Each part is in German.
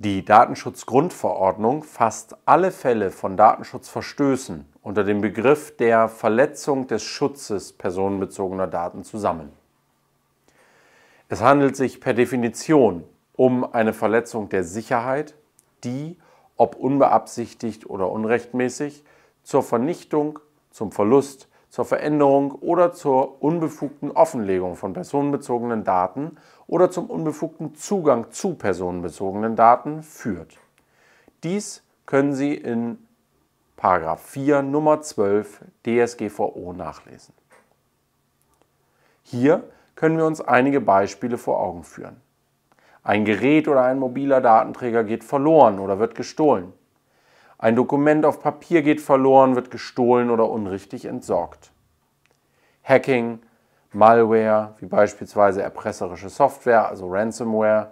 Die Datenschutzgrundverordnung fasst alle Fälle von Datenschutzverstößen unter dem Begriff der Verletzung des Schutzes personenbezogener Daten zusammen. Es handelt sich per Definition um eine Verletzung der Sicherheit, die, ob unbeabsichtigt oder unrechtmäßig, zur Vernichtung, zum Verlust zur Veränderung oder zur unbefugten Offenlegung von personenbezogenen Daten oder zum unbefugten Zugang zu personenbezogenen Daten führt. Dies können Sie in 4 Nummer 12 DSGVO nachlesen. Hier können wir uns einige Beispiele vor Augen führen. Ein Gerät oder ein mobiler Datenträger geht verloren oder wird gestohlen. Ein Dokument auf Papier geht verloren, wird gestohlen oder unrichtig entsorgt. Hacking, Malware, wie beispielsweise erpresserische Software, also Ransomware,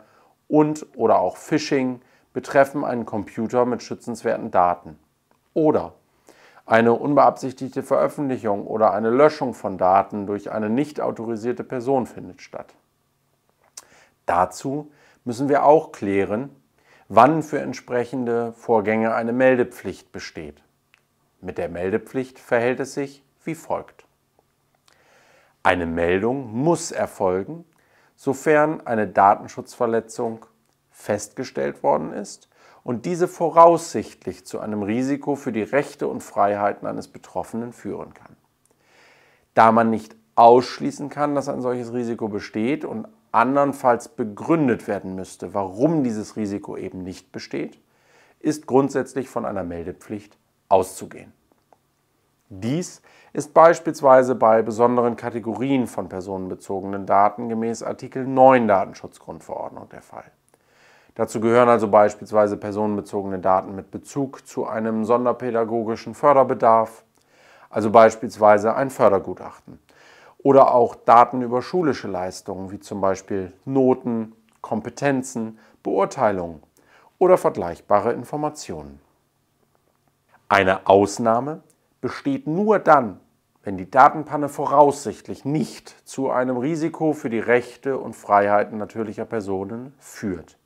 und oder auch Phishing betreffen einen Computer mit schützenswerten Daten. Oder eine unbeabsichtigte Veröffentlichung oder eine Löschung von Daten durch eine nicht autorisierte Person findet statt. Dazu müssen wir auch klären, wann für entsprechende Vorgänge eine Meldepflicht besteht. Mit der Meldepflicht verhält es sich wie folgt. Eine Meldung muss erfolgen, sofern eine Datenschutzverletzung festgestellt worden ist und diese voraussichtlich zu einem Risiko für die Rechte und Freiheiten eines Betroffenen führen kann. Da man nicht ausschließen kann, dass ein solches Risiko besteht und andernfalls begründet werden müsste, warum dieses Risiko eben nicht besteht, ist grundsätzlich von einer Meldepflicht auszugehen. Dies ist beispielsweise bei besonderen Kategorien von personenbezogenen Daten gemäß Artikel 9 Datenschutzgrundverordnung der Fall. Dazu gehören also beispielsweise personenbezogene Daten mit Bezug zu einem sonderpädagogischen Förderbedarf, also beispielsweise ein Fördergutachten oder auch Daten über schulische Leistungen, wie zum Beispiel Noten, Kompetenzen, Beurteilungen oder vergleichbare Informationen. Eine Ausnahme besteht nur dann, wenn die Datenpanne voraussichtlich nicht zu einem Risiko für die Rechte und Freiheiten natürlicher Personen führt.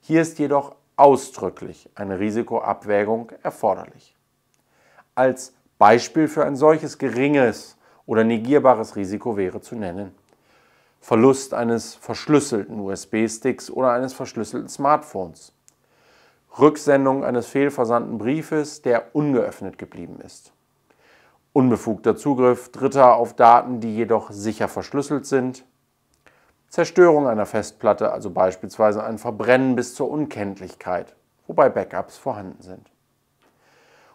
Hier ist jedoch ausdrücklich eine Risikoabwägung erforderlich. Als Beispiel für ein solches geringes oder negierbares Risiko wäre zu nennen. Verlust eines verschlüsselten USB-Sticks oder eines verschlüsselten Smartphones. Rücksendung eines fehlversandten Briefes, der ungeöffnet geblieben ist. Unbefugter Zugriff Dritter auf Daten, die jedoch sicher verschlüsselt sind. Zerstörung einer Festplatte, also beispielsweise ein Verbrennen bis zur Unkenntlichkeit, wobei Backups vorhanden sind.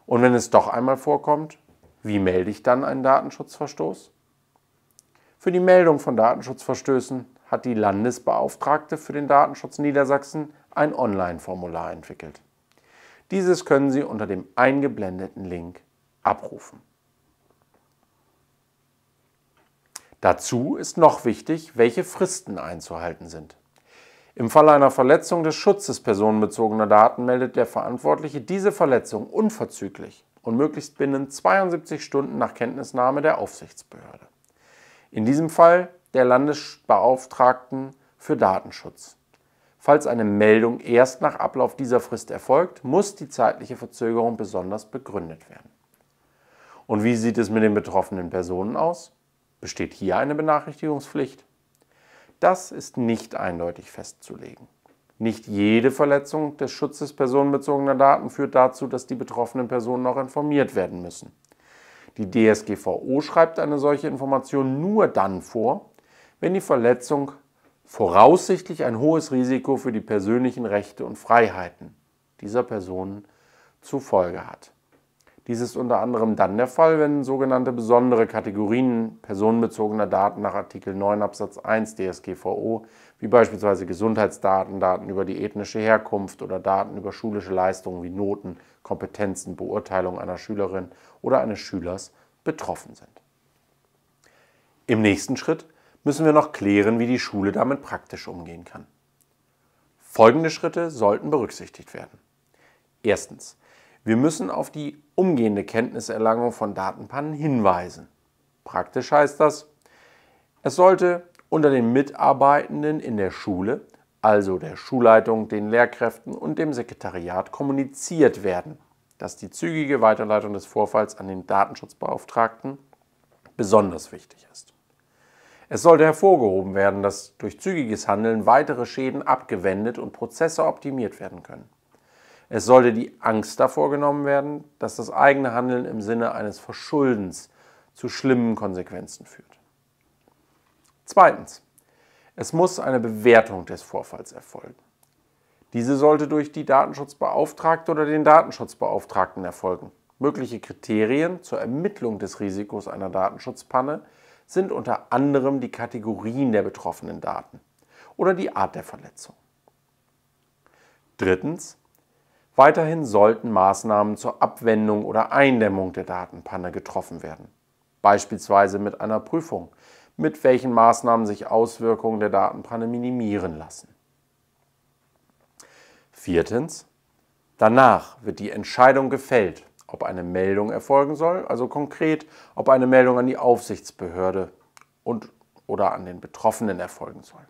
Und wenn es doch einmal vorkommt, wie melde ich dann einen Datenschutzverstoß? Für die Meldung von Datenschutzverstößen hat die Landesbeauftragte für den Datenschutz Niedersachsen ein Online-Formular entwickelt. Dieses können Sie unter dem eingeblendeten Link abrufen. Dazu ist noch wichtig, welche Fristen einzuhalten sind. Im Fall einer Verletzung des Schutzes personenbezogener Daten meldet der Verantwortliche diese Verletzung unverzüglich und möglichst binnen 72 Stunden nach Kenntnisnahme der Aufsichtsbehörde. In diesem Fall der Landesbeauftragten für Datenschutz. Falls eine Meldung erst nach Ablauf dieser Frist erfolgt, muss die zeitliche Verzögerung besonders begründet werden. Und wie sieht es mit den betroffenen Personen aus? Besteht hier eine Benachrichtigungspflicht? Das ist nicht eindeutig festzulegen. Nicht jede Verletzung des Schutzes personenbezogener Daten führt dazu, dass die betroffenen Personen auch informiert werden müssen. Die DSGVO schreibt eine solche Information nur dann vor, wenn die Verletzung voraussichtlich ein hohes Risiko für die persönlichen Rechte und Freiheiten dieser Personen zur Folge hat. Dies ist unter anderem dann der Fall, wenn sogenannte besondere Kategorien personenbezogener Daten nach Artikel 9 Absatz 1 DSGVO, wie beispielsweise Gesundheitsdaten, Daten über die ethnische Herkunft oder Daten über schulische Leistungen wie Noten, Kompetenzen, Beurteilung einer Schülerin oder eines Schülers, betroffen sind. Im nächsten Schritt müssen wir noch klären, wie die Schule damit praktisch umgehen kann. Folgende Schritte sollten berücksichtigt werden. Erstens. Wir müssen auf die umgehende Kenntniserlangung von Datenpannen hinweisen. Praktisch heißt das, es sollte unter den Mitarbeitenden in der Schule, also der Schulleitung, den Lehrkräften und dem Sekretariat kommuniziert werden, dass die zügige Weiterleitung des Vorfalls an den Datenschutzbeauftragten besonders wichtig ist. Es sollte hervorgehoben werden, dass durch zügiges Handeln weitere Schäden abgewendet und Prozesse optimiert werden können. Es sollte die Angst davor genommen werden, dass das eigene Handeln im Sinne eines Verschuldens zu schlimmen Konsequenzen führt. Zweitens. Es muss eine Bewertung des Vorfalls erfolgen. Diese sollte durch die Datenschutzbeauftragte oder den Datenschutzbeauftragten erfolgen. Mögliche Kriterien zur Ermittlung des Risikos einer Datenschutzpanne sind unter anderem die Kategorien der betroffenen Daten oder die Art der Verletzung. Drittens, Weiterhin sollten Maßnahmen zur Abwendung oder Eindämmung der Datenpanne getroffen werden. Beispielsweise mit einer Prüfung, mit welchen Maßnahmen sich Auswirkungen der Datenpanne minimieren lassen. Viertens. Danach wird die Entscheidung gefällt, ob eine Meldung erfolgen soll, also konkret, ob eine Meldung an die Aufsichtsbehörde und oder an den Betroffenen erfolgen soll.